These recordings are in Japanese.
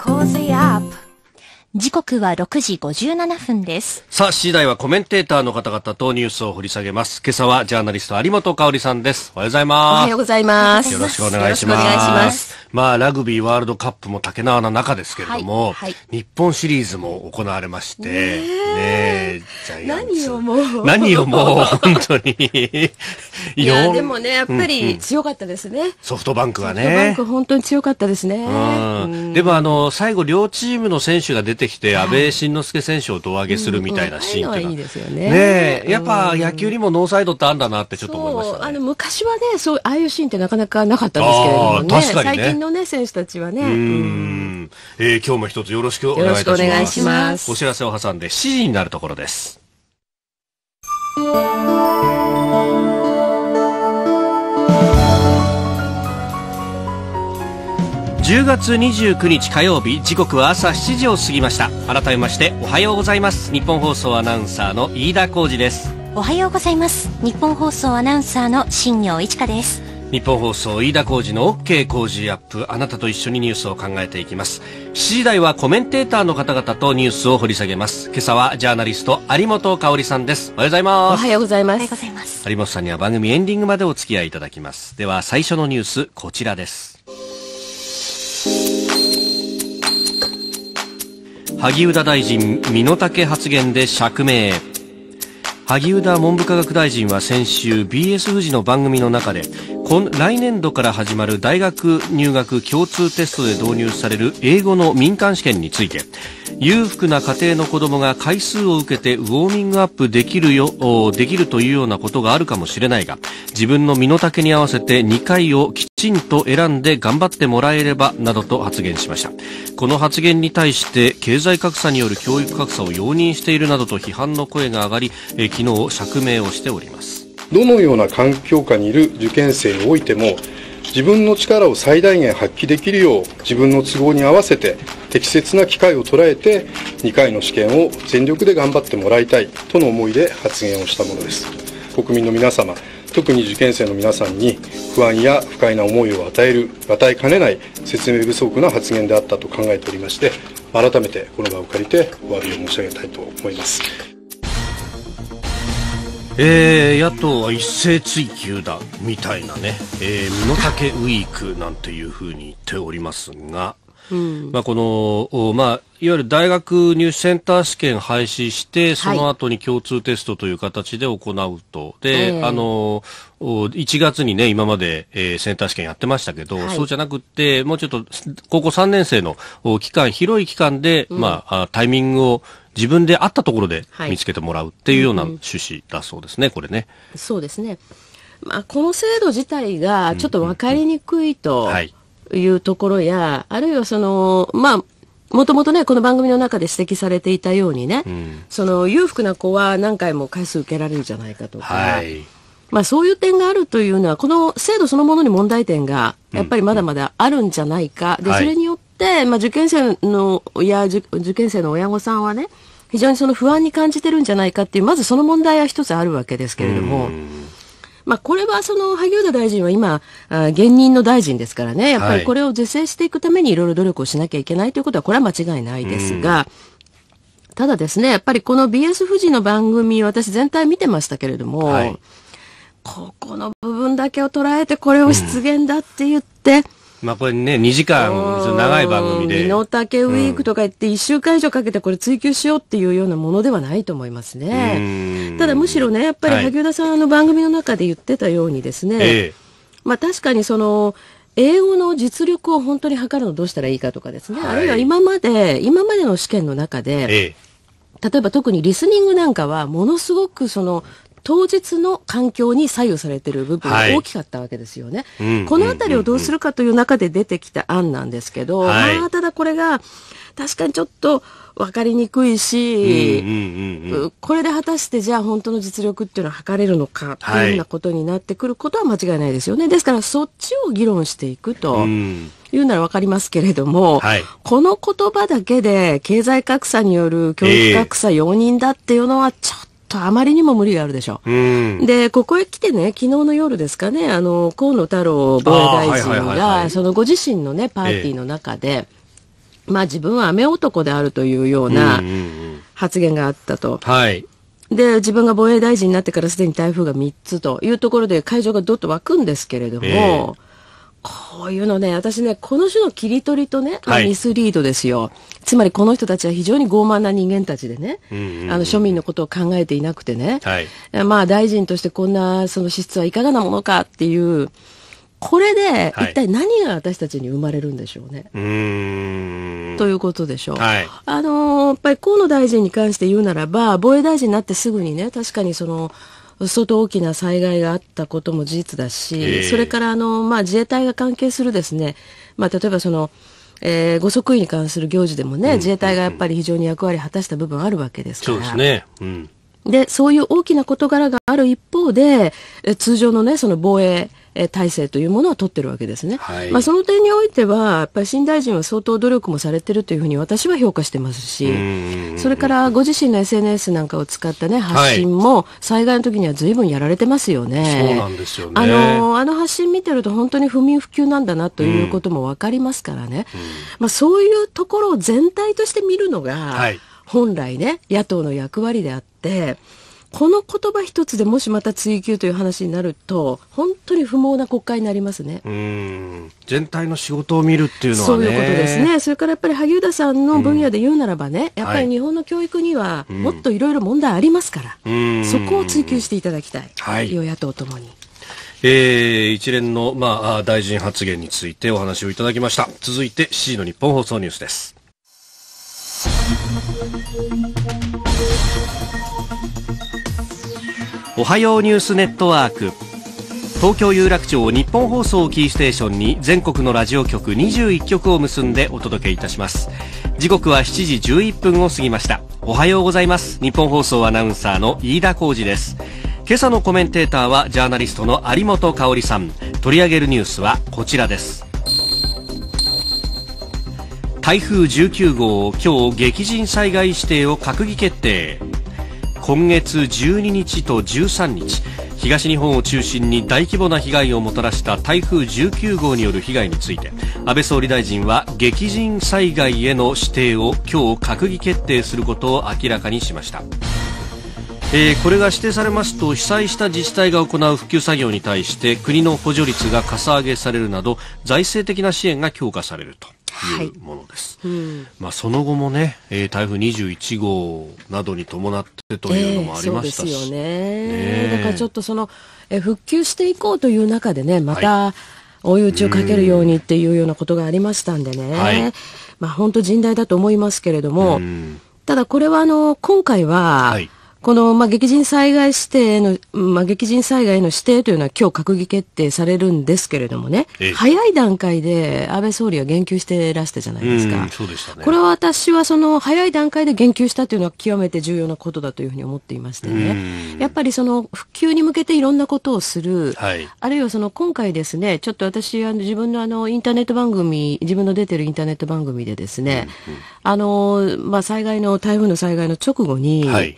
cozy up. 時刻は6時57分です。さあ、次第はコメンテーターの方々とニュースを掘り下げます。今朝はジャーナリスト有本香里さんです。おはようございます。おはようございます。よろしくお願いします。よろしくお願いします。まあ、ラグビーワールドカップも竹縄の中ですけれども、はいはい、日本シリーズも行われまして、ねえ、ね何をもう。何をもう、本当に。いや、でもね、やっぱり強かったですね。うんうん、ソフトバンクはね。ソフトバンク本当に強かったですね。うん、でも、あの、最後両チームの選手が出ててきて、安倍晋之助選手を胴上げするみたいなシーンっていうのは、ねやっぱ野球にもノーサイドってあんだなってちょっと思いました、あの昔はね、そう、ああいうシーンってなかなかなかったんですけれどもね、最近のね、選手たちはね。うえ今日も一つよろしくお願いいたします。お知らせを挟んで7時になるところです。10月29日火曜日時刻は朝7時を過ぎました改めましておはようございます日本放送アナウンサーの飯田浩二ですおはようございます日本放送アナウンサーの新庄一華です日本放送飯田浩二の OK 工事アップあなたと一緒にニュースを考えていきます7時台はコメンテーターの方々とニュースを掘り下げます今朝はジャーナリスト有本香里さんですおはようございますおはようございます有本さんには番組エンディングまでお付き合いいただきますでは最初のニュースこちらです萩生田大臣身の丈発言で釈明萩生田文部科学大臣は先週 BS 富士の番組の中で今来年度から始まる大学入学共通テストで導入される英語の民間試験について裕福な家庭の子供が回数を受けてウォーミングアップできるよ、できるというようなことがあるかもしれないが、自分の身の丈に合わせて2回をきちんと選んで頑張ってもらえれば、などと発言しました。この発言に対して経済格差による教育格差を容認しているなどと批判の声が上がり、え昨日釈明をしております。どのような環境下にいる受験生においても、自分の力を最大限発揮できるよう自分の都合に合わせて適切な機会を捉えて2回の試験を全力で頑張ってもらいたいとの思いで発言をしたものです国民の皆様特に受験生の皆さんに不安や不快な思いを与える与えかねない説明不足な発言であったと考えておりまして改めてこの場を借りてお詫びを申し上げたいと思いますえー、野党は一斉追及だみたいなね、えー、身の丈ウィークなんていうふうに言っておりますが、うん、まあ、この、まあ、いわゆる大学入試センター試験廃止して、その後に共通テストという形で行うと。はい、で、えー、あの、1月にね、今まで、えー、センター試験やってましたけど、はい、そうじゃなくて、もうちょっと、高校3年生の期間、広い期間で、うん、まあ、タイミングを自分で会ったところで見つけてもらうっていうような趣旨だそうですね、はいうん、これね。そうですね。まあ、この制度自体がちょっと分かりにくいというところや、あるいはその、まあ、もともとね、この番組の中で指摘されていたようにね、うん、その裕福な子は何回も回数受けられるんじゃないかとか、はい、まあそういう点があるというのは、この制度そのものに問題点がやっぱりまだまだあるんじゃないか、うん、で、それによって、、まあ、受験生の親受、験生の親御さんはね、非常にその不安に感じてるんじゃないかっていう、まずその問題は一つあるわけですけれども、まあ、これはその萩生田大臣は今、現任の大臣ですからね、やっぱりこれを是正していくためにいろいろ努力をしなきゃいけないということは、これは間違いないですが、ただですね、やっぱりこの BS 富士の番組、私全体見てましたけれども、はい、ここの部分だけを捉えてこれを失言だって言って、うんまあこれね、2時間、長い番組で。身の丈ウィークとか言って、1週間以上かけてこれ追求しようっていうようなものではないと思いますね。ただむしろね、やっぱり萩生田さん、の番組の中で言ってたようにですね、まあ確かにその、英語の実力を本当に測るのどうしたらいいかとかですね、はい、あるいは今まで、今までの試験の中で、ええ例えば特にリスニングなんかはものすごくその当日の環境に左右されてる部分が大きかったわけですよね。はい、この辺りをどうするかという中で出てきた案なんですけど、はい、まあ、ただこれが確かにちょっと分かりにくいし、これで果たしてじゃあ本当の実力っていうのは測れるのかというようなことになってくることは間違いないですよね。ですからそっちを議論していくと。言うなら分かりますけれども、はい、この言葉だけで経済格差による教育格差容認だっていうのはちょっとあまりにも無理があるでしょう。うで、ここへ来てね、昨日の夜ですかね、あの、河野太郎防衛大臣が、そのご自身のね、パーティーの中で、えまあ自分は雨男であるというような発言があったと。はい。で、自分が防衛大臣になってからすでに台風が3つというところで会場がどっと湧くんですけれども、えーこういうのね、私ね、この種の切り取りとね、あ、ミスリードですよ、つまりこの人たちは非常に傲慢な人間たちでね、うんうんうん、あの庶民のことを考えていなくてね、はい、まあ大臣としてこんなその資質はいかがなものかっていう、これで一体何が私たちに生まれるんでしょうね。はい、ということでしょう。はい、あのー、やっぱり河野大臣に関して言うならば、防衛大臣になってすぐにね、確かにその、相当大きな災害があったことも事実だし、それからあの、まあ、自衛隊が関係するですね、まあ、例えばその、えー、ご即位に関する行事でもね、自衛隊がやっぱり非常に役割を果たした部分あるわけですから。そうですね。うん。で、そういう大きな事柄がある一方で、通常のね、その防衛、え体制というものは取ってるわけですね。はい、まあ、その点においては、やっぱり新大臣は相当努力もされてるというふうに私は評価してますし、それからご自身の SNS なんかを使ったね、発信も災害の時にはぶんやられてますよね。そうなんですよね。あの、発信見てると本当に不眠不休なんだなということもわかりますからね。まあ、そういうところを全体として見るのが、本来ね、野党の役割であって、この言葉一つでもしまた追及という話になると本当に不毛な国会になりますね全体の仕事を見るっていうのは、ね、そういうことですねそれからやっぱり萩生田さんの分野で言うならばね、うん、やっぱり日本の教育にはもっといろいろ問題ありますから、うん、そこを追及していただきたい、はい、与野党ともに。えー、一連の、まあ、大臣発言についてお話をいただきました続いて7時の日本放送ニュースですおはようニュースネットワーク東京有楽町日本放送キーステーションに全国のラジオ局21局を結んでお届けいたします時刻は7時11分を過ぎましたおはようございます日本放送アナウンサーの飯田浩二です今朝のコメンテーターはジャーナリストの有本香里さん取り上げるニュースはこちらです台風19号今日激甚災害指定を閣議決定今月12日と13日東日本を中心に大規模な被害をもたらした台風19号による被害について安倍総理大臣は激甚災害への指定を今日閣議決定することを明らかにしました。えー、これが指定されますと被災した自治体が行う復旧作業に対して国の補助率がかさ上げされるなど財政的な支援が強化されると。いうものです、はいうん、まあ、その後もね、えー、台風21号などに伴ってというのもありましたし、えー、そうですよね、ね、だからちょっとその、えー、復旧していこうという中でねまた、はい追い打ちをかけるようにっていうようなことがありましたんでね、はい、まあ、本当甚大だと思いますけれども、ただこれはあの今回は、はい、この、まあ、激甚災害指定の、まあ、激甚災害の指定というのは今日閣議決定されるんですけれどもね、早い段階で安倍総理は言及してらしたじゃないですか。そうでしたね、これは私はその早い段階で言及したというのは極めて重要なことだというふうに思っていましてね、やっぱりその復旧に向けていろんなことをする、はい、あるいはその今回ですね、ちょっと私、あの自分のあのインターネット番組、自分の出てるインターネット番組でですね、うんうん、あの、まあ、災害の、台風の災害の直後に、はい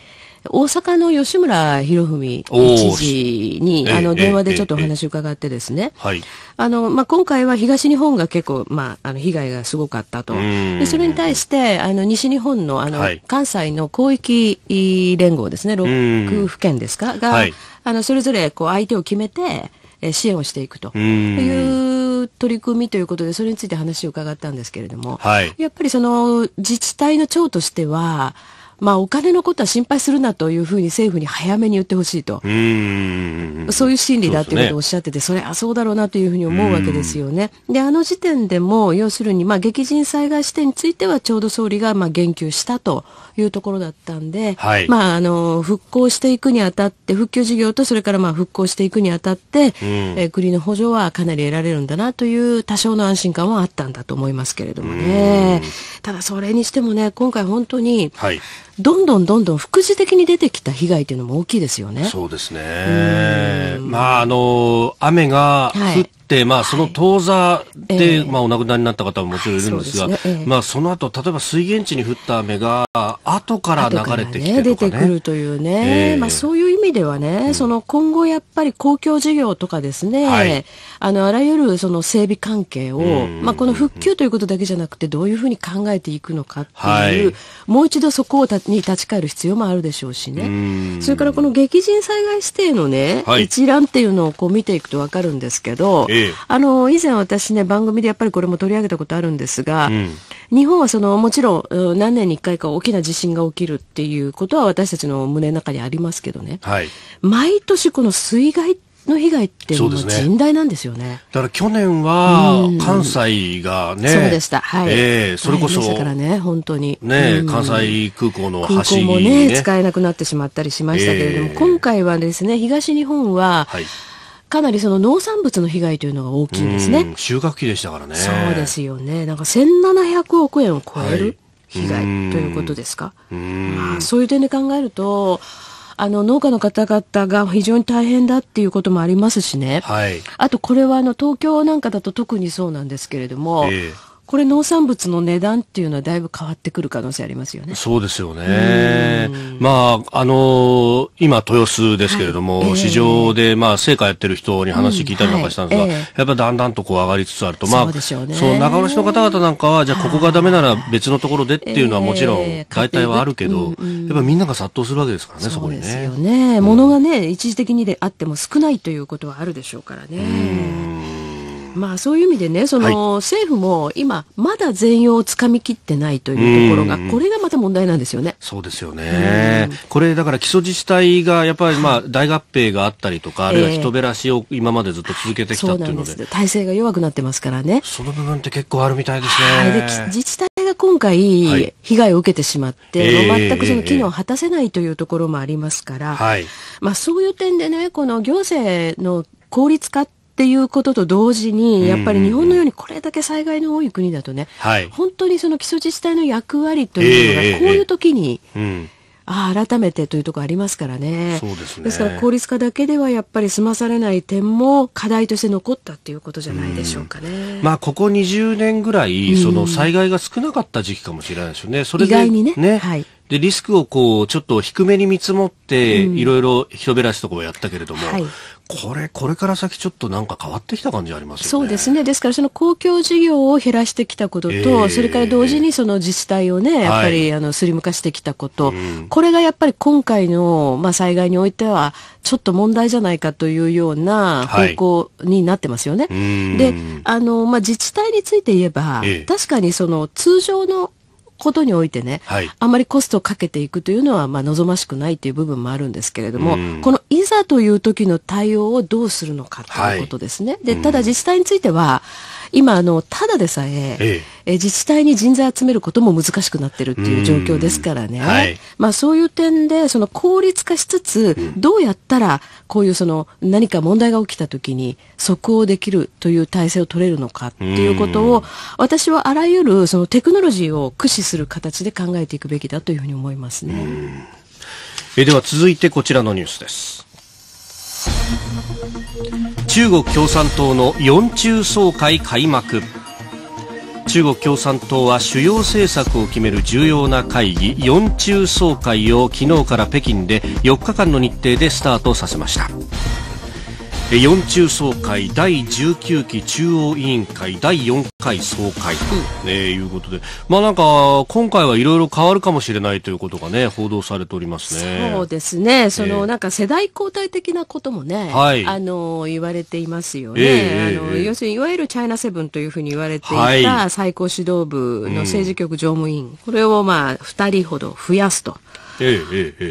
大阪の吉村博文知事に、あの、電話でちょっとお話を伺ってですね、はい、あの、まあ、今回は東日本が結構、まあ、あの、被害がすごかったと。で、それに対して、あの、西日本の、あの、関西の広域連合ですね、6府県ですか、が、はい、あの、それぞれ、こう、相手を決めて、え支援をしていくという取り組みということで、それについて話を伺ったんですけれども、はい、やっぱりその自治体の長としては、まあ、お金のことは心配するなというふうに政府に早めに言ってほしいと、そういう心理だということをおっしゃってて、そ、ね,、れはそうだろうなというふうに思うわけですよね。で、あの時点でも、要するに、まあ、激甚災害視点については、ちょうど総理がまあ言及したというところだったんで、はい、まあ、あの復興していくにあたって、復旧事業と、それからまあ復興していくにあたって、えー、国の補助はかなり得られるんだなという、多少の安心感はあったんだと思いますけれどもね。ただ、それにしてもね、今回本当に、はいどんどんどんどん副次的に出てきた被害というのも大きいですよね。そうですね。まあ、あの、雨が降って、はい、まあ、その当座で、はい、まあ、お亡くなりになった方ももちろんいるんですが、はいすねええ、まあ、その後、例えば水源地に降った雨が、後から流れてきて、ねね、出てくるというね、えー、まあ、そういう意味ではね、うん、その今後やっぱり公共事業とかですね、あの、あらゆるその整備関係を、まあ、この復旧ということだけじゃなくて、どういうふうに考えていくのかっていう、もう一度そこを立に立ち返る必要もあるでしょうしね。それからこの激甚災害指定のね、はい、一覧っていうのをこう見ていくとわかるんですけど、ええ、あの、以前私ね、番組でやっぱりこれも取り上げたことあるんですが、うん、日本はその、もちろん何年に1回か大きな地震が起きるっていうことは私たちの胸の中にありますけどね、はい、毎年この水害っての被害ってう甚大なんですよね。ねだから去年は関西がね、うん、そうでした。はい。えー、それこそ。でしからね、本当に。ね、うん、関西空港の橋、ね、空港もね、使えなくなってしまったりしましたけれども、えー、今回はですね、東日本は、はいかなりその農産物の被害というのが大きいんですね。収穫期でしたからね。そうですよね。なんか1700億円を超える被害ということですか。まあ、そういう点で考えると、あの農家の方々が非常に大変だっていうこともありますしね、はい、あとこれはあの東京なんかだと特にそうなんですけれども、えーこれ農産物の値段っていうのはだいぶ変わってくる可能性ありますよね。そうですよね。まあ、あのー、今、豊洲ですけれども、はいえー、市場で、まあ、成果やってる人に話聞いたりなんかしたんですが、うんはいえー、やっぱだんだんとこう上がりつつあると、まあ、そううそう、仲卸の方々なんかは、じゃあここがダメなら別のところでっていうのはもちろん、大体はあるけど、えーうんうん、やっぱみんなが殺到するわけですからね、そこにね。そうですよね。物、う、ん、がね、一時的にであっても少ないということはあるでしょうからね。まあ、そういう意味でね、その、はい、政府も今、まだ全容をつかみきってないというところが、これがまた問題なんですよね。そうですよね。これ、だから基礎自治体が、やっぱり、まあ、大合併があったりとか、あるいは人減らしを今までずっと続けてきたっていうので。で体制が弱くなってますからね。その部分って結構あるみたいですね。はい、自治体が今回、被害を受けてしまって、全くその機能を果たせないというところもありますから、えー、まあ、そういう点でね、この行政の効率化ってっていうことと同時に、やっぱり日本のようにこれだけ災害の多い国だとね、はい、本当にその基礎自治体の役割というのが、こういう時に、えーえーうんあ改めてというところありますからねそうですねですから効率化だけではやっぱり済まされない点も課題として残ったっていうことじゃないでしょうかね、うん、まあ、ここ20年ぐらい、その災害が少なかった時期かもしれないですよね。それで意外にね、ね、はいで、リスクをこう、ちょっと低めに見積もって、いろいろ人減らしとかをやったけれども、はい、これ、これから先ちょっとなんか変わってきた感じあります、ね、そうですね。ですからその公共事業を減らしてきたことと、えー、それから同時にその自治体をね、やっぱり、あの、スリム化してきたこと、うん、これがやっぱり今回の、まあ、災害においては、ちょっと問題じゃないかというような方向になってますよね。はい、で、あの、まあ、自治体について言えば、えー、確かにその通常のことにおいてね、はい、あんまりコストをかけていくというのは、まあ、望ましくないという部分もあるんですけれども、このいざという時の対応をどうするのかということですね。はい、で、ただ自治体については、うん今あのただでさえええ自治体に人材集めることも難しくなってるっていう状況ですからね、はい、まあ、そういう点でその効率化しつつ、どうやったらこういうその何か問題が起きた時に即応できるという体制を取れるのかっていうことを、私はあらゆるそのテクノロジーを駆使する形で考えていくべきだというふうに思いますね。えでは続いてこちらのニュースです。中国共産党の中総会開幕中国共産党は主要政策を決める重要な会議4中総会を昨日から北京で4日間の日程でスタートさせました四中総会第19期中央委員会第4回総会と、えー、いうことで、まあなんか、今回はいろいろ変わるかもしれないということがね、報道されておりますね。そうですね。その、えー、なんか世代交代的なこともね、はい、あの、言われていますよね。えー、あの、えー、要するに、いわゆるチャイナセブンというふうに言われていた最高指導部の政治局常務委員、うん、これをまあ、2人ほど増やすと。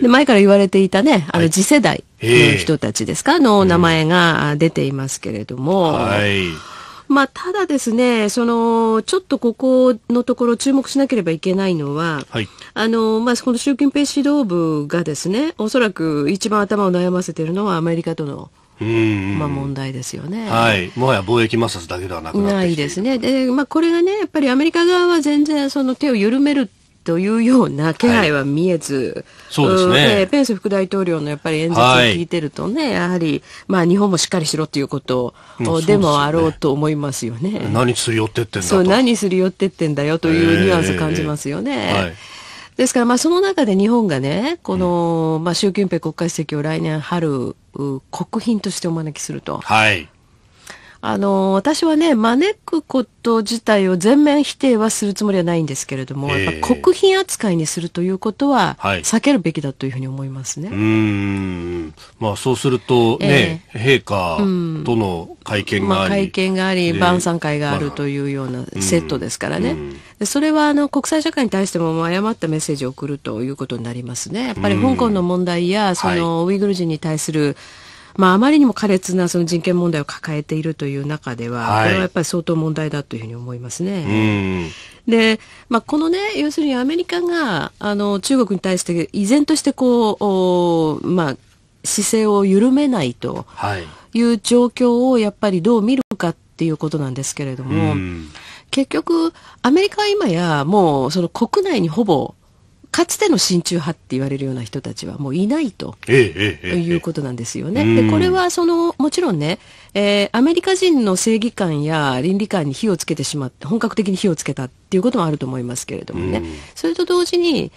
で前から言われていたね、あの次世代の人たちですか、の名前が出ていますけれども、はい、まあ、ただですね、その、ちょっとここのところ注目しなければいけないのは、はい、あの、まあ、この習近平指導部がですね、おそらく一番頭を悩ませているのはアメリカとのうんまあ問題ですよね。はい。もはや貿易摩擦だけではなくなってきていないですね。で、まあこれがね、やっぱりアメリカ側は全然その手を緩めるというような気配は見えず、はい、そうですね、えー、ペンス副大統領のやっぱり演説を聞いてるとね、はい、やはり、まあ、日本もしっかりしろということでもあろうと思いますよね。何すり寄ってってんだそう何すり寄ってってんだよというニュアンス感じますよね。えーはいですから、まあ、その中で日本がね、この、うん、まあ、習近平国家主席を来年春、国賓としてお招きすると。はい。あの、私はね、招くこと自体を全面否定はするつもりはないんですけれども、えー、やっぱ国賓扱いにするということは、避けるべきだというふうに思いますね。はい、うん。まあ、そうするとね、えー、陛下との会見があり、まあ、会見があり、晩餐会があるというようなセットですからね。それは、あの、国際社会に対しても誤ったメッセージを送るということになりますね。やっぱり香港の問題や、その、ウイグル人に対する、まあ、あまりにも苛烈なその人権問題を抱えているという中では、はい、これはやっぱり相当問題だというふうに思いますね。で、まあ、このね、要するにアメリカが、あの、中国に対して、依然としてこう、まあ、姿勢を緩めないという状況をやっぱりどう見るかっていうことなんですけれども、結局、アメリカは今やもうその国内にほぼかつての親中派って言われるような人たちはもういないと、えええ、いうことなんですよね。でこれはそのもちろんね、えー、アメリカ人の正義感や倫理観に火をつけてしまって本格的に火をつけたっていうこともあると思いますけれどもね、それと同時に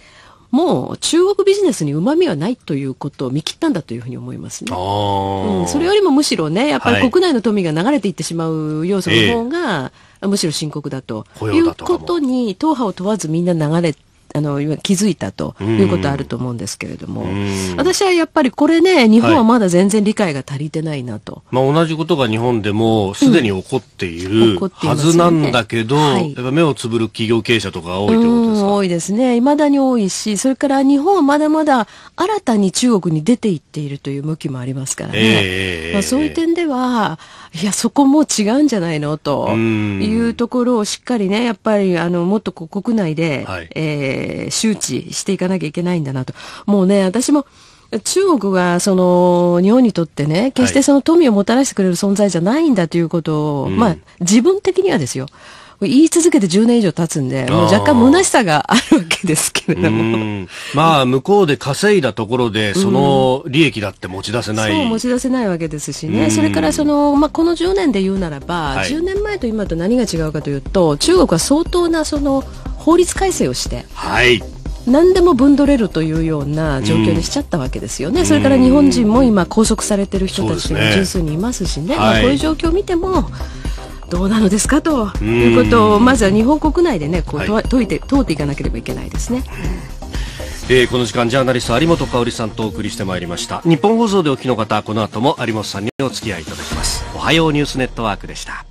もう中国ビジネスにうまみはないということを見切ったんだというふうに思いますね。うん、それよりもむしろね、やっぱり国内の富が流れていってしまう要素の方が、はい、むしろ深刻だということに、党派を問わずみんな流れてあの今気づいたということあると思うんですけれども、私はやっぱりこれね、日本はまだ全然理解が足りてないなと。はい、まあ、同じことが日本でもすでに起こっている、はずなんだけど、ねはい、やっぱ目をつぶる企業経営者とか多いってことですか多いですね。いまだに多いし、それから日本はまだまだ新たに中国に出ていっているという向きもありますからね。えー、まあ、そういう点では、いや、そこも違うんじゃないのというところをしっかりね、やっぱりあのもっとこう国内で、はい、えーー、周知していかなきゃいけないんだなと。もうね、私も、中国がその日本にとってね、決してその富をもたらしてくれる存在じゃないんだということを、はい、まあ自分的にはですよ。言い続けて10年以上経つんで、もう若干虚しさがあるわけですけれども。まあ、向こうで稼いだところで、その利益だって持ち出せない。うそう、持ち出せないわけですしね。それから、その、まあ、この10年で言うならば、はい、10年前と今と何が違うかというと、中国は相当な、その、法律改正をして、はい何でも分取れるというような状況にしちゃったわけですよね、うん、それから日本人も今拘束されてる人たちが十数人いますしね、ね、まあ、こういう状況を見てもどうなのですかということをまずは日本国内でねこう、はい、解いて通っていかなければいけないですね。えー、この時間ジャーナリスト有本香さんとお送りしてまいりました日本放送でお聞きの方この後も有本さんにお付き合いいただきますおはようニュースネットワークでした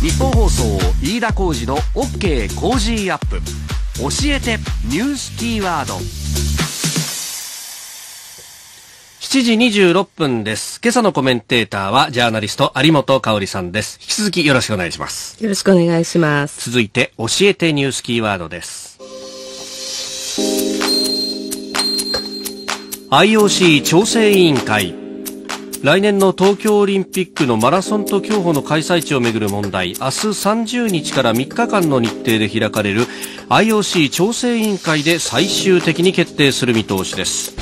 日本放送飯田浩二の OK コージーアップ教えてニュースキーワード7時26分です。今朝のコメンテーターはジャーナリスト有本香さんです。引き続きよろしくお願いします。よろしくお願いします。続いて教えてニュースキーワードです。IOC 調整委員会来年の東京オリンピックのマラソンと競歩の開催地をめぐる問題明日30日から3日間の日程で開かれる IOC 調整委員会で最終的に決定する見通しです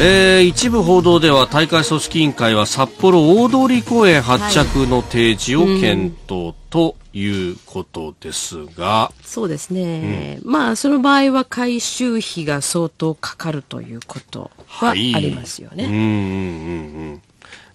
えー、一部報道では大会組織委員会は札幌大通公園発着の提示を検討ということですが、はいうん、そうですね、うん、まあその場合は回収費が相当かかるということはありますよね。うんうんうん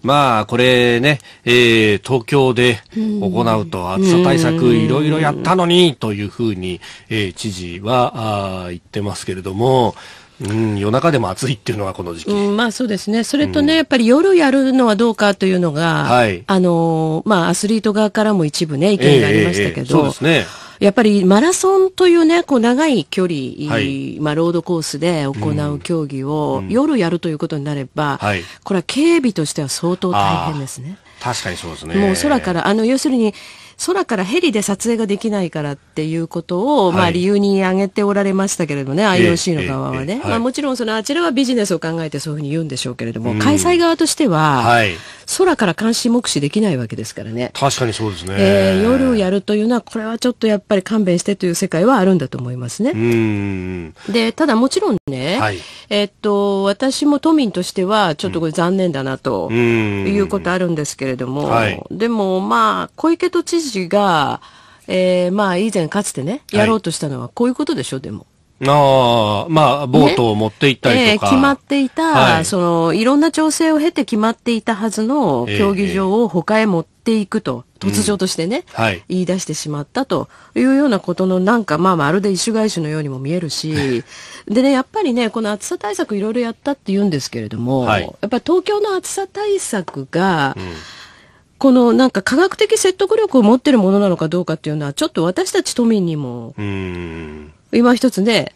まあ、これね、えー、東京で行うと暑さ対策いろいろやったのにというふうに、えー、知事はあ言ってますけれども、うん、夜中でも暑いっていうのがこの時期、うん、まあそうですね、それとね、うん、やっぱり夜やるのはどうかというのが、はい、あのまあ、アスリート側からも一部ね、意見がありましたけど、えーえー、そうですね。やっぱりマラソンというね、こう長い距離、はい、まあロードコースで行う競技を夜やるということになれば、うんうん、これは警備としては相当大変ですね。確かにそうですね。もう空から、あの、要するに、空からヘリで撮影ができないからっていうことを、まあ理由に挙げておられましたけれどもね、IOC の側はね。まあもちろんそのあちらはビジネスを考えてそういうふうに言うんでしょうけれども、開催側としては、空から監視目視できないわけですからね。確かにそうですね。えー、夜やるというのは、これはちょっとやっぱり勘弁してという世界はあるんだと思いますね。で、ただもちろんね、はい、えっと、私も都民としては、ちょっとこれ残念だなということあるんですけれども、はい、でもまあ、小池都知事氏が、えー、まあ以前かつてね、やろうとしたのはこういうことでしょ、はい、でも。ああ、まあ、ボートを持って行ったりとか。ねえー、決まっていた、はい、その、いろんな調整を経て決まっていたはずの競技場を他へ持っていくと、えー、突如としてね、うんはい、言い出してしまったというようなことの、なんか、まあ、まるで一種返しのようにも見えるし、でね、やっぱりね、この暑さ対策いろいろやったって言うんですけれども、はい、やっぱり東京の暑さ対策が、うんこのなんか科学的説得力を持ってるものなのかどうかっていうのは、ちょっと私たち都民にも、今一つね、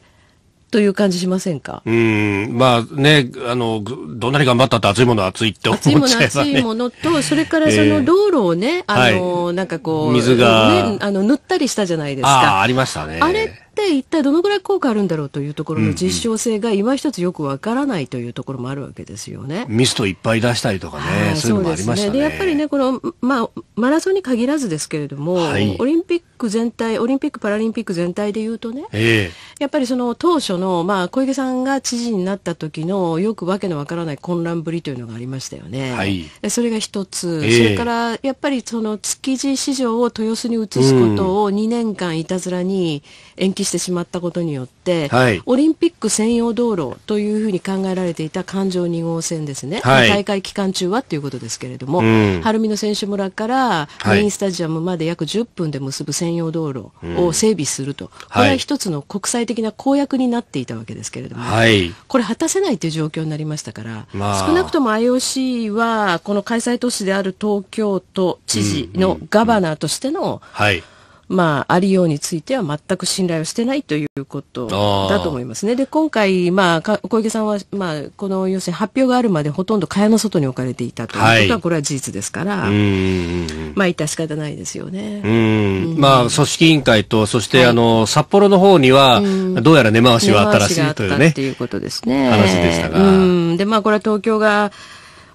という感じしませんかうん、まあね、あの、どんなに頑張ったって熱いものは熱いって思っちゃいます、ね、熱いもの熱いものと、それからその道路をね、えー、あの、はい、なんかこう、水が、ね、あの、塗ったりしたじゃないですか。ああ、ありましたね。あれで一体どのぐらい効果あるんだろうというところの実証性が今一つよくわからないというところもあるわけですよね。うんうん、ミストいっぱい出したりとかね、はい、そういうのもありましたね。で、ね、やっぱりね、この、まあ、マラソンに限らずですけれども、はい、オリンピック全体、オリンピック・パラリンピック全体でいうとね、えー、やっぱりその当初の、まあ、小池さんが知事になった時の、よくわけのわからない混乱ぶりというのがありましたよね。はい、それが一つ、えー、それからやっぱりその築地市場を豊洲に移すことを2年間いたずらに延期ししてしまったことによって、はい、オリンピック専用道路というふうに考えられていた環状2号線ですね、はい、大会期間中はということですけれども、うん、晴海の選手村からメインスタジアムまで約10分で結ぶ専用道路を整備すると、うん、これは一つの国際的な公約になっていたわけですけれども、はい、これ果たせないという状況になりましたから、まあ、少なくとも IOC はこの開催都市である東京都知事のガバナーとしての、うんはいまあ、ありようについては全く信頼をしてないということだと思いますね。で、今回、まあ、小池さんは、まあ、この、要するに発表があるまでほとんど蚊帳の外に置かれていたということは、これは事実ですから、はい、まあ、致し方ないですよね。まあ、組織委員会と、そして、はい、あの、札幌の方には、どうやら根回しはあったらしいというね。ということですね。話でしたが。で、まあ、これは東京が、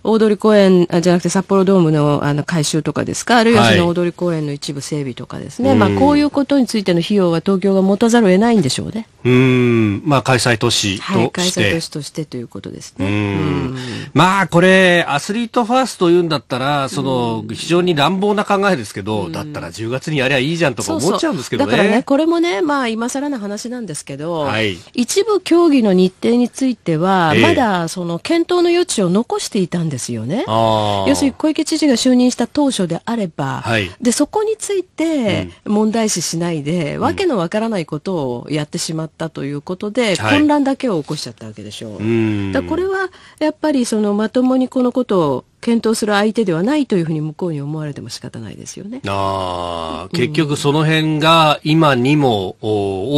大通公園じゃなくて札幌ドームのあの改修とかですか、あるいはその大通公園の一部整備とかですね、はい、まあ、こういうことについての費用は東京が持たざるを得ないんでしょうね。うん、まあ、開催都市として、はい、開催都市としてということですね。うんまあ、これ、アスリートファーストいうんだったら、その、非常に乱暴な考えですけど、だったら10月にやりゃいいじゃんとか思っちゃうんですけどね。そうそうだからね、これもね、まあ、今更な話なんですけど、はい、一部競技の日程については、まだ、その、検討の余地を残していたんですですよね。要するに小池知事が就任した当初であれば、はい、でそこについて問題視しないで、うん、わけのわからないことをやってしまったということで、うん、混乱だけを起こしちゃったわけでしょう。はい、だこれはやっぱりそのまともにこのことを検討する相手ではないというふうに向こうに思われても仕方ないですよね。ああ、結局その辺が今にも、うん、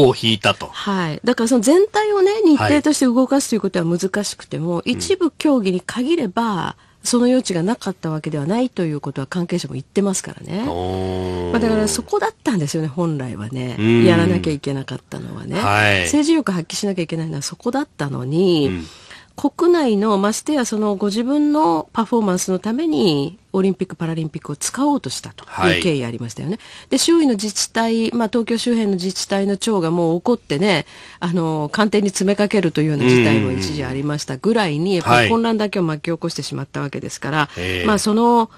を引いたと。はい。だからその全体をね、日程として動かすということは難しくても、はい、一部競技に限れば、その余地がなかったわけではないということは関係者も言ってますからね。まあ、だからそこだったんですよね、本来はね。やらなきゃいけなかったのはね。はい、政治力発揮しなきゃいけないのはそこだったのに、う国内のましてやそのご自分のパフォーマンスのためにオリンピック・パラリンピックを使おうとしたという経緯ありましたよね。はい、で周囲の自治体、まあ、東京周辺の自治体の長がもう怒ってねあの官邸に詰めかけるというような事態も一時ありましたぐらいにやっぱり混乱だけを巻き起こしてしまったわけですから、はい、まあ、その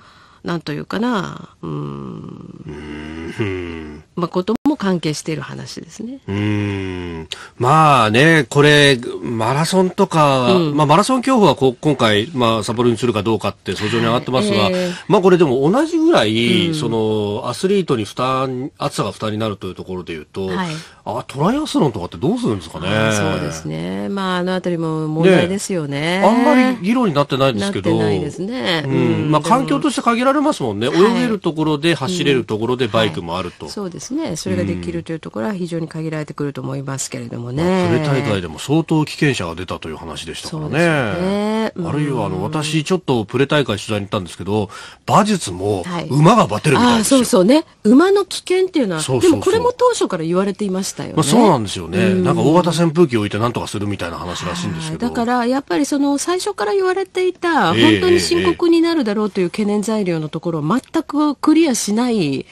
なんというかなうーん。まあ、ことも関係している話ですね。うんまあね、これ、マラソンとか、うん、まあ、マラソン競歩はこ今回、まあ、札幌にするかどうかって訴状に上がってますが、えー、まあ、これでも同じぐらい、うん、そのアスリートに負担、暑さが負担になるというところでいうと、はい、あトライアスロンとかってどうするんですかね。そうですね。まあ、あのあたりも問題ですよね、ね、あんまり議論になってないんですけど、ないですね。うん、まあ、環境として限られますもんね。泳げるところで、走れるところで、バイクもあると。はい、そうですね。それができるというところは非常に限られてくると思いますけれどもね。まあ、プレ大会でも相当危険者が出たという話でしたからね。ねあるいはあの私ちょっとプレ大会取材に行ったんですけど、馬術も馬がバテるみたいですよ、はい、そうそうね。馬の危険っていうのはでもこれも当初から言われていましたよね。まあ、そうなんですよね。なんか大型扇風機置いてなんとかするみたいな話らしいんですけど。だからやっぱりその最初から言われていた、本当に深刻になるだろうという懸念材料のところを全くクリアしない。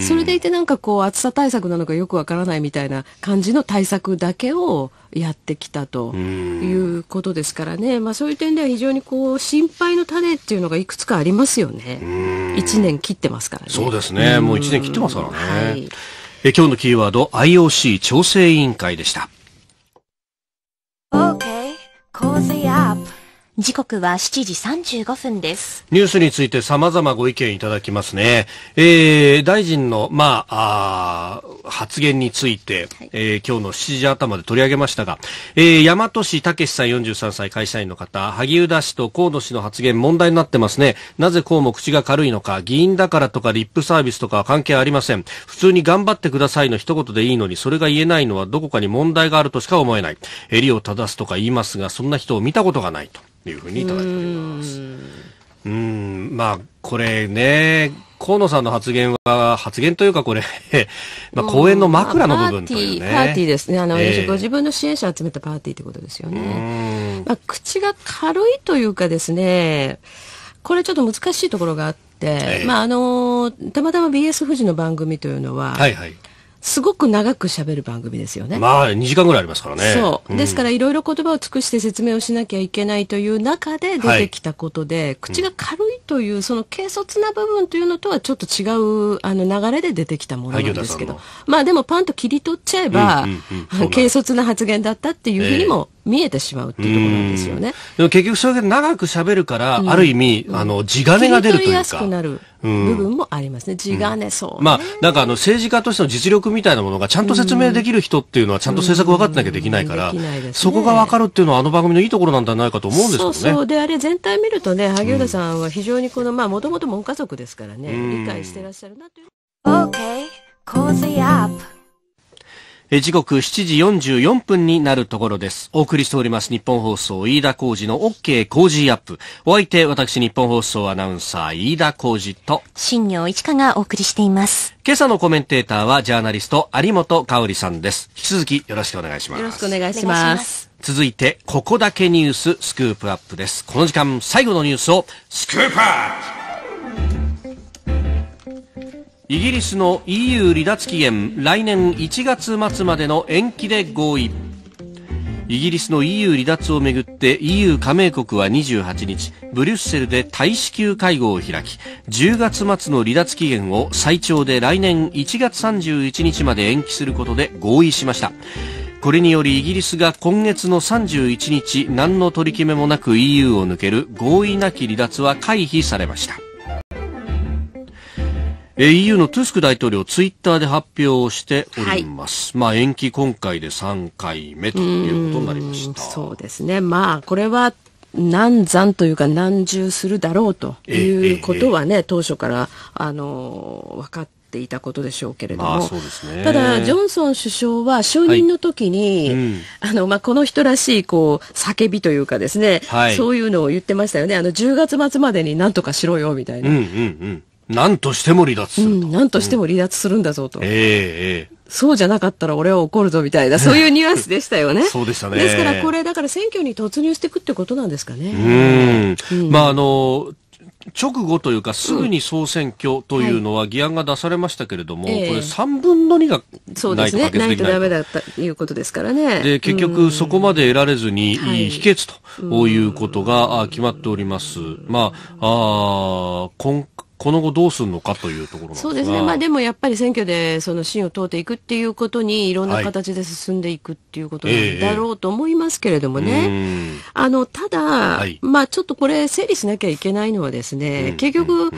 それでいてなんかこう暑さ対対策なのかよくわからないみたいな感じの対策だけをやってきたということですからね、まあ、そういう点では非常にこう心配の種っていうのがいくつかありますよね。1年切ってますからね。そうですね。もう1年切ってますからね。はい、え今日のキーワード IOC 調整委員会でした。時刻は7時35分です。ニュースについて様々ご意見いただきますね。えー、大臣の、まあ、あ発言について、はい、えー、今日の7時頭で取り上げましたが、えー、大和市武さん43歳会社員の方、萩生田氏と河野氏の発言問題になってますね。なぜこうも口が軽いのか、議員だからとかリップサービスとかは関係ありません。普通に頑張ってくださいの一言でいいのに、それが言えないのはどこかに問題があるとしか思えない。襟を正すとか言いますが、そんな人を見たことがないと。いうふうにいただいております。うんまあ、これね、河野さんの発言は、発言というかこれ まあ、公演の枕の部分という、ね、パーティーですね。あの、えー、ご自分の支援者を集めたパーティーってことですよね。まあ、口が軽いというかですね、これちょっと難しいところがあって、えー、まあ、あの、たまたま BS 富士の番組というのは、はいはい、すごく長く喋る番組ですよね。まあ、2時間ぐらいありますからね。そう。ですから、いろいろ言葉を尽くして説明をしなきゃいけないという中で出てきたことで、はい、口が軽いという、その軽率な部分というのとはちょっと違う、あの、流れで出てきたものなんですけど、まあ、でもパンと切り取っちゃえば、軽率な発言だったっていうふうにも、見えてしまうっていうところなんですよね。でも結局それだけ長く喋るから、ある意味、うん、あの、地金が出るというか。切り取りやすくなる。部分もありますね。地がね、そう、ねまあ、なんかあの、政治家としての実力みたいなものがちゃんと説明できる人っていうのは、ちゃんと政策分かってなきゃできないから、そこが分かるっていうのは、あの番組のいいところなんじゃないかと思うんですけどね。そうそう。で、あれ全体見るとね、萩生田さんは非常にこの、まあ、もともと門家族ですからね、理解してらっしゃるなという。OK, cozy up. 時刻7時44分になるところです。お送りしております日本放送飯田浩二の OK 工事アップ。お相手、私日本放送アナウンサー飯田浩二と、新業一華がお送りしています。今朝のコメンテーターはジャーナリスト有本香里さんです。引き続きよろしくお願いします。よろしくお願いします。続いて、ここだけニューススクープアップです。この時間、最後のニュースを、スクープアップイギリスの EU 離脱期限来年1月末までの延期で合意イギリスの EU 離脱をめぐって EU 加盟国は28日、ブリュッセルで大使級会合を開き、10月末の離脱期限を最長で来年1月31日まで延期することで合意しました。これによりイギリスが今月の31日、何の取り決めもなく EU を抜ける合意なき離脱は回避されました。EU のトゥスク大統領、ツイッターで発表しております。はい、まあ、延期今回で3回目ということになりました。うそうですね。まあ、これは、難産というか難重するだろうということはね、ええ、当初から、あの、分かっていたことでしょうけれども、まあね、ただ、ジョンソン首相は就任の時に、はいうん、あのまあ、この人らしいこう叫びというかですね、はい、そういうのを言ってましたよねあの10月末までになんとかしろよみたいな、うんうんうん、何としても離脱する、うん、何としても離脱するんだぞと。うん、えー、えー、そうじゃなかったら俺は怒るぞみたいな、そういうニュアンスでしたよね。そうでしたね。ですからこれ、だから選挙に突入していくってことなんですかね。うん。うん、まあ、あの、直後というかすぐに総選挙というのは議案が出されましたけれども、うんはい、これ3分の2がないと決でない、そうですね、ないとダメだったということですからね。で、結局そこまで得られずに、否決ということが決まっております。まあ、あ今この後どうするのかというところそうですね、まあ、でもやっぱり選挙でその芯を通っていくっていうことにいろんな形で進んでいくっていうことなんだろうと思いますけれどもね、はいあのただ、はい、まあ、ちょっとこれ整理しなきゃいけないのはですね、うん、結局、うん、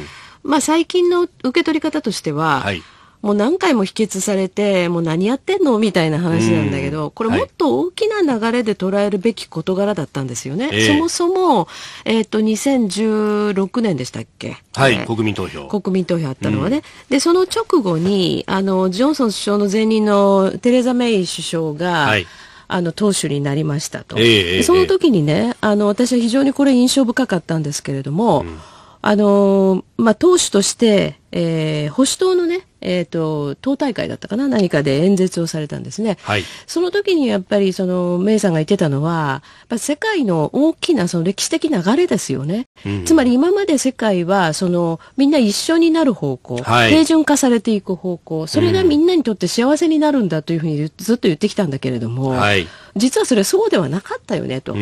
まあ、最近の受け取り方としては、はいもう何回も否決されて、もう何やってんのみたいな話なんだけど、これもっと大きな流れで捉えるべき事柄だったんですよね。そもそも、えっ、と、2016年でしたっけはい、えー、国民投票。国民投票あったのはね。で、その直後に、あの、ジョンソン首相の前任のテレザ・メイ首相が、はいあの党首になりましたと、えー、その時にね、あの私は非常にこれ印象深かったんですけれども、うん、あのまあ、党首として、えー、保守党のねえっ、ー、と、党大会だったかな何かで演説をされたんですね。はい。その時にやっぱり、その、メイさんが言ってたのは、や世界の大きな、その歴史的流れですよね。うん、つまり今まで世界は、その、みんな一緒になる方向、はい、平準化されていく方向、それがみんなにとって幸せになるんだというふうにずっと言ってきたんだけれども、はい、実はそれそうではなかったよね、と。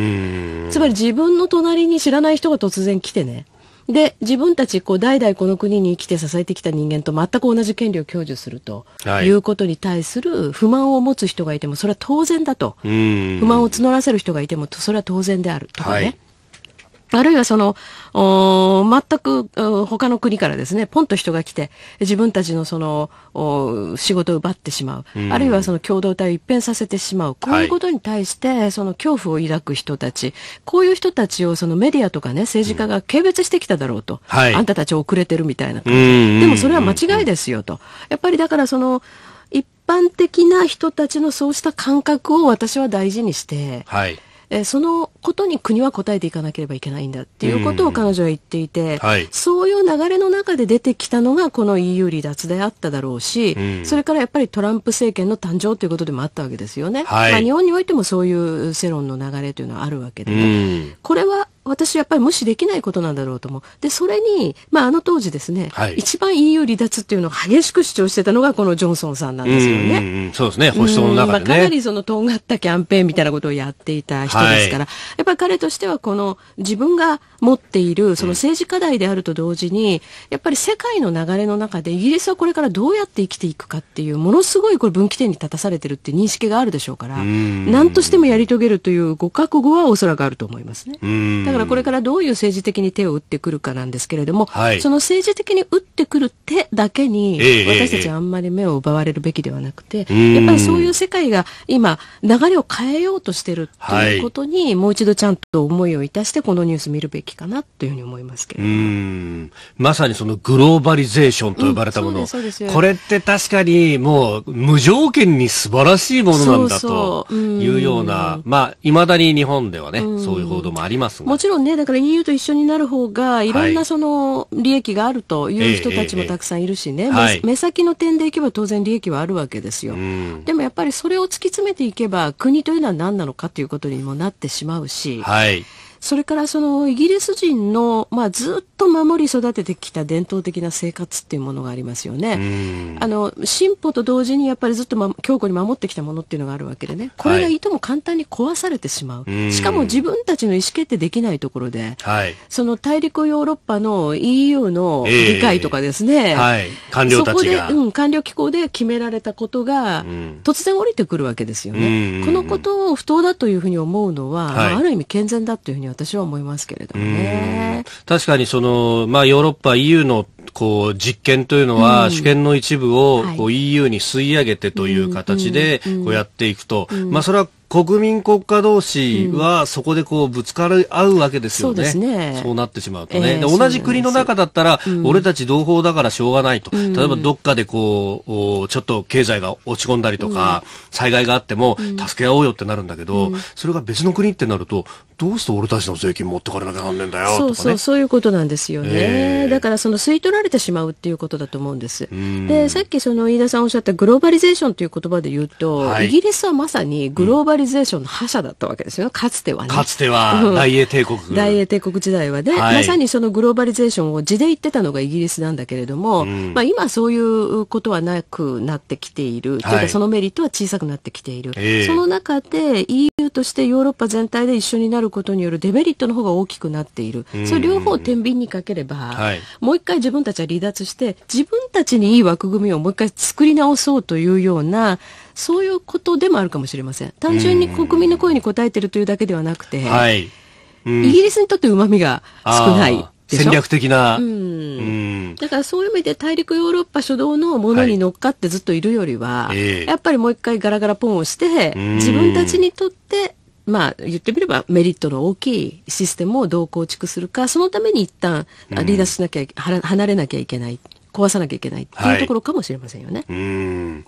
つまり自分の隣に知らない人が突然来てね、で、自分たち、こう、代々この国に生きて支えてきた人間と全く同じ権利を享受するということに対する不満を持つ人がいても、それは当然だと。不満を募らせる人がいても、それは当然であるとかね。はいあるいはその、お全く他の国からですね、ポンと人が来て、自分たちのその、お仕事を奪ってしまう、うん、あるいはその共同体を一変させてしまう、こういうことに対して、その恐怖を抱く人たち、こういう人たちをそのメディアとかね、政治家が軽蔑してきただろうと、うんはい、あんたたち遅れてるみたいな感じ、うん、でもそれは間違いですよと。やっぱりだからその、一般的な人たちのそうした感覚を私は大事にして、はいえー、そのことに国は答えていかなければいけないんだっていうことを彼女は言っていて、はい、そういう流れの中で出てきたのがこの EU 離脱であっただろうし、うそれからやっぱりトランプ政権の誕生ということでもあったわけですよね。はい、まあ、日本においてもそういう世論の流れというのはあるわけで、ね、これは私やっぱり無視できないことなんだろうと思う。で、それに、まあ、あの当時ですね、はい、一番 EU 離脱っていうのを激しく主張してたのがこのジョンソンさんなんですよね。うんうんそうですね、保守党の中で、ね、まあ、かなりその、とんがったキャンペーンみたいなことをやっていた人ですから、はい、やっぱり彼としてはこの自分が持っている、その政治課題であると同時に、うん、やっぱり世界の流れの中でイギリスはこれからどうやって生きていくかっていう、ものすごいこれ分岐点に立たされてるって認識があるでしょうから、何としてもやり遂げるというご覚悟はおそらくあると思いますね。だからからこれからどういう政治的に手を打ってくるかなんですけれども、はい、その政治的に打ってくる手だけに、私たちはあんまり目を奪われるべきではなくて、えー、やっぱりそういう世界が今、流れを変えようとしてるということに、はい、もう一度ちゃんと思いをいたして、このニュース見るべきかなというふうに思いますけれども。まさにそのグローバリゼーションと呼ばれたもの、うん、これって確かにもう無条件に素晴らしいものなんだというような、そうそううまあ、いまだに日本ではね、そういう報道もありますが。ちろんね、だから EU と一緒になる方が、いろんなその利益があるという人たちもたくさんいるしね、はい、目先の点でいけば当然利益はあるわけですよ。でもやっぱりそれを突き詰めていけば、国というのは何なのかということにもなってしまうし、はいそれからそのイギリス人の、まあ、ずっと守り育ててきた伝統的な生活っていうものがありますよね。あの進歩と同時にやっぱりずっと、ま、強固に守ってきたものっていうのがあるわけでねこれがいとも簡単に壊されてしまう、はい、しかも自分たちの意思決定できないところで、はい、その大陸ヨーロッパの EU の議会とかですね、えーはい、官僚たちがそこで、うん、官僚機構で決められたことが、突然降りてくるわけですよね。このことを不当だというふうに思うのは、ある意味健全だというふうにに私は思いますけれどもね。確かにその、まあ、ヨーロッパ EU のこう実験というのは、うん、主権の一部をこう、EU に吸い上げてという形でこうやっていくと、うん、まあ、それは国民国家同士はそこでこうぶつかり合うわけですよね。うん、そうですね。そうなってしまうとね。えー、同じ国の中だったら、俺たち同胞だからしょうがないと。うん、例えばどっかでこう、ちょっと経済が落ち込んだりとか、災害があっても助け合おうよってなるんだけど、それが別の国ってなると、どうして俺たちの税金持ってかれなきゃなんねんだよとか、ね、そうそう、そういうことなんですよね。えー、だからその吸い取られてしまうっていうことだと思うんです。で、さっきその飯田さんおっしゃったグローバリゼーションという言葉で言うと、はい、イギリスはまさにグローバリリゼーションの覇者だったわけですよ。かつてはね。かつては、大英帝国。大英帝国時代はね、はい、まさにそのグローバリゼーションを地で言ってたのがイギリスなんだけれども、うん、まあ今そういうことはなくなってきている。というかそのメリットは小さくなってきている。その中で EU としてヨーロッパ全体で一緒になることによるデメリットの方が大きくなっている。それ両方天秤にかければ、はい、もう一回自分たちは離脱して、自分たちにいい枠組みをもう一回作り直そうというような、そういうことでもあるかもしれません。単純に国民の声に応えてるというだけではなくて、はい、うん、イギリスにとって旨みが少ない。戦略的な、うん。だからそういう意味で大陸ヨーロッパ主導のものに乗っかってずっといるよりは、はい、やっぱりもう一回ガラガラポンをして、自分たちにとって、まあ、言ってみればメリットの大きいシステムをどう構築するか、そのために一旦離脱しなきゃ、うん、離れなきゃいけない。壊さなきゃいけないっていうところかもしれませんよね。は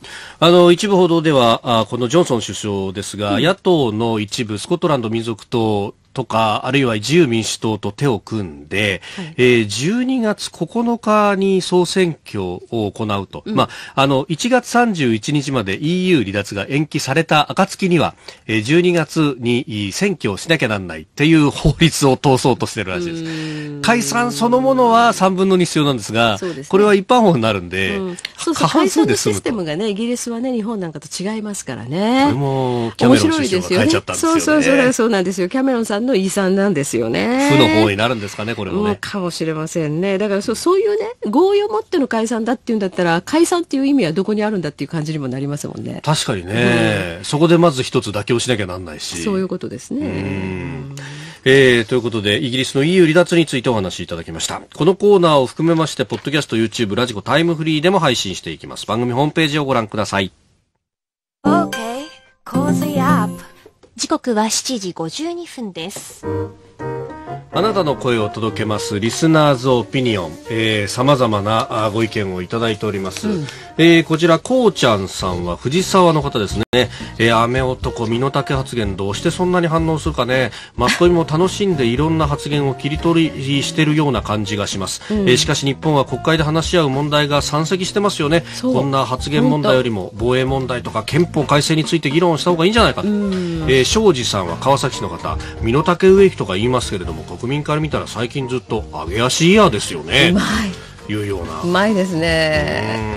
い、あの一部報道ではあこのジョンソン首相ですが、うん、野党の一部スコットランド民族党とか、あるいは自由民主党と手を組んで、はい、えー、12月9日に総選挙を行うと、うん、まあ、あの、1月31日まで EU 離脱が延期された暁には、えー、12月に選挙をしなきゃなんないっていう法律を通そうとしてるらしいです。解散そのものは3分の2必要なんですが、すね、これは一般法になるんで、うん、そう過半数で済むシステムがね、イギリスはね、日本なんかと違いますからね。これも、キャメロン首相が変えちゃったんですよね。そうそうそう、そうなんですよ。キャメロンさんの遺産なんですよね。負の方になるんですかね、これもね。かもしれませんね。だからそうそういうね、合意を持っての解散だっていうんだったら、解散っていう意味はどこにあるんだっていう感じにもなりますもんね。確かにね、うん、そこでまず一つ妥協しなきゃなんないし。そういうことですね。えー、ということで、イギリスの EU 離脱についてお話しいただきました。このコーナーを含めまして、ポッドキャスト、YouTube、ラジコ、タイムフリーでも配信していきます。番組ホームページをご覧ください。o、okay. k 時刻は7時52分です。あなたの声を届けますリスナーズオピニオン、えー、様々なご意見をいただいております。うん、えー、こちら、こうちゃんさんは藤沢の方ですね。えー、雨男、身の丈発言、どうしてそんなに反応するかね。マスコミも楽しんでいろんな発言を切り取りしてるような感じがします。うん、えー、しかし日本は国会で話し合う問題が山積してますよね。こんな発言問題よりも防衛問題とか憲法改正について議論した方がいいんじゃないかと。うん、えー、庄司さんは川崎市の方、身の丈植木とか言いますけれども、も国民から見たら最近ずっと揚げ足イヤーですよねうまいうようなうまいですね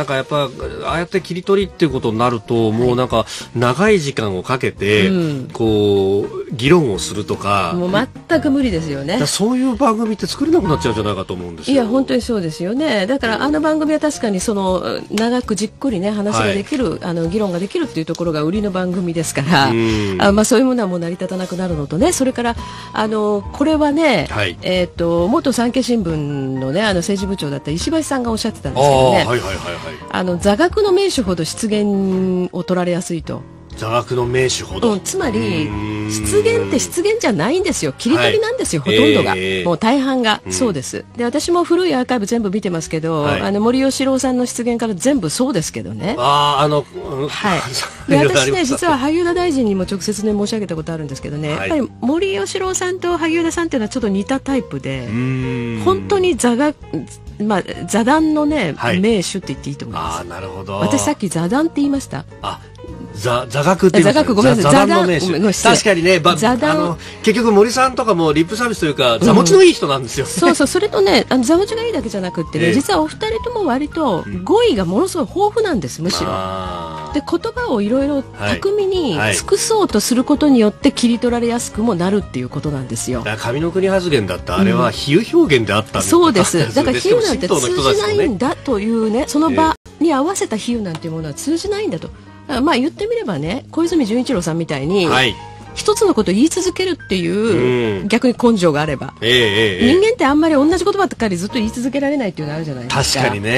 なんかやっぱ、ああやって切り取りっていうことになると、もうなんか、長い時間をかけて、こう、議論をするとか、もう全く無理ですよねそういう番組って作れなくなっちゃうんじゃないかと思うんですいや本当にそうですよねだからあの番組は確かにその長くじっくりね話ができる、あの議論ができるっていうところが売りの番組ですから、うんあまあ、そういうものはもう成り立たなくなるのとねそれからあのこれはね、はいえー、と元産経新聞の,、ね、あの政治部長だった石橋さんがおっしゃってたんですけどね、はいはいはいはい。あの座学の名手ほど失言を取られやすいと。座学の名手ほど、うん、つまり失言って失言じゃないんですよ切り取りなんですよ、はい、ほとんどが、えー、もう大半が、うん、そうですで私も古いアーカイブ全部見てますけど、はい、あの森喜朗さんの失言から全部そうですけどねあああの、うん、はい で私ね実は萩生田大臣にも直接ね申し上げたことあるんですけどね、はい、やっぱり森喜朗さんと萩生田さんっていうのはちょっと似たタイプで本当に座学まあ、座談のね、はい、名手って言っていいと思います。あなるほど。私さっき座談って言いました。あ、座、座学って言いました、ね。座学ごめんなさい。座談の名手。確かにね、座談。結局森さんとかもリップサービスというか、座持ちのいい人なんですよ、ねうん、そうそう、それとね、あの座持ちがいいだけじゃなくてね、えー、実はお二人とも割と語彙がものすごい豊富なんです、むしろ。で言葉をいろいろ巧みに尽くそうとすることによって切り取られやすくもなるっていうことなんですよ。上の国発言だったあれは比喩表現であった、うん、そうです。だから比喩なんて通じないんだというね、その場に合わせた比喩なんていうものは通じないんだと。まあ言ってみればね、小泉純一郎さんみたいに、はい、一つのことを言い続けるっていう、逆に根性があれば、えー、人間ってあんまり同じ言葉ばっかりずっと言い続けられないっていうのあるじゃないですか確かにね、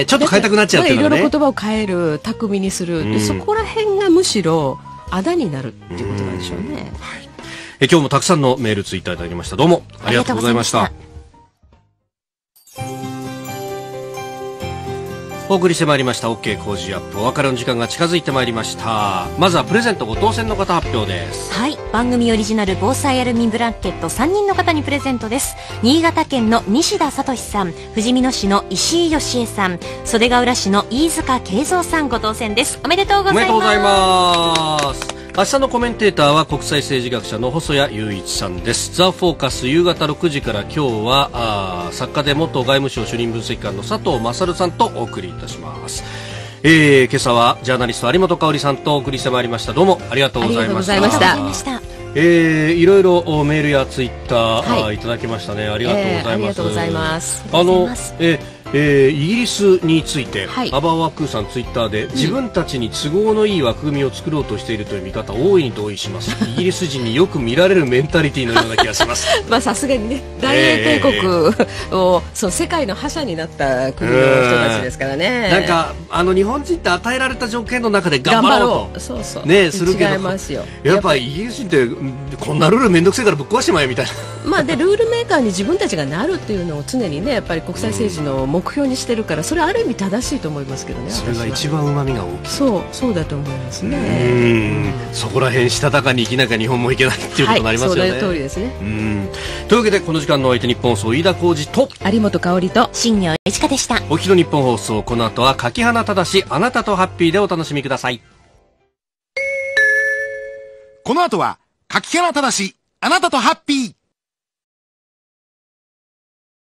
ね、ちょっと変えたくなっちゃうっていねいろいろ言葉を変える巧みにする、うん、そこら辺がむしろあだになるっていうことなんでしょうね、うはい、え今日もたくさんのメールツイッターいただきましたどうもありがとうございましたお送りしてまいりました OK 工事アップお別れの時間が近づいてまいりましたまずはプレゼントご当選の方発表ですはい番組オリジナル防災アルミブランケット3人の方にプレゼントです新潟県の西田聡さん富士見野市の石井義恵さん袖ヶ浦市の飯塚慶三さんご当選ですおめでとうございますおめでとうございます明日のコメンテーターは国際政治学者の細谷雄一さんですザ・フォーカス夕方6時から今日はあ作家で元外務省主任分析官の佐藤勝さんとお送りいたします、えー、今朝はジャーナリスト有本香さんとお送りしてまいりましたどうもありがとうございましたえー、いろいろメールやツイッター、はい、いただきましたねありがとうございます、えー、ありがとうございますあの、えーえー、イギリスについて、はい、アバーワックーさんツイッターで、自分たちに都合のいい枠組みを作ろうとしているという見方大いに同意します イギリス人によく見られるメンタリティーのような気がします まあさすがにね大英帝国を、えー、そう世界の覇者になった国の人たちですからねなんかあの日本人って与えられた条件の中で頑張ろうとそうそうねするけどやっぱりイギリス人ってこんなルール面倒くせえからぶっ壊してまえみたいなまあでルールメーカーに自分たちがなるっていうのを常にねやっぱり国際政治の目目標にしてるからそれある意味正しいと思いますけどねそれが一番うまみが大きいそうそうだと思いますねそこら辺したたかに生きなきゃ日本もいけないっていうことになりますよね、はい、その通りですねうんというわけでこの時間の相手日本放送飯田浩二と有本香里と新業一華でしたお昼日本放送この後は柿花正あなたとハッピーでお楽しみくださいこの後は柿花正あなたとハッピー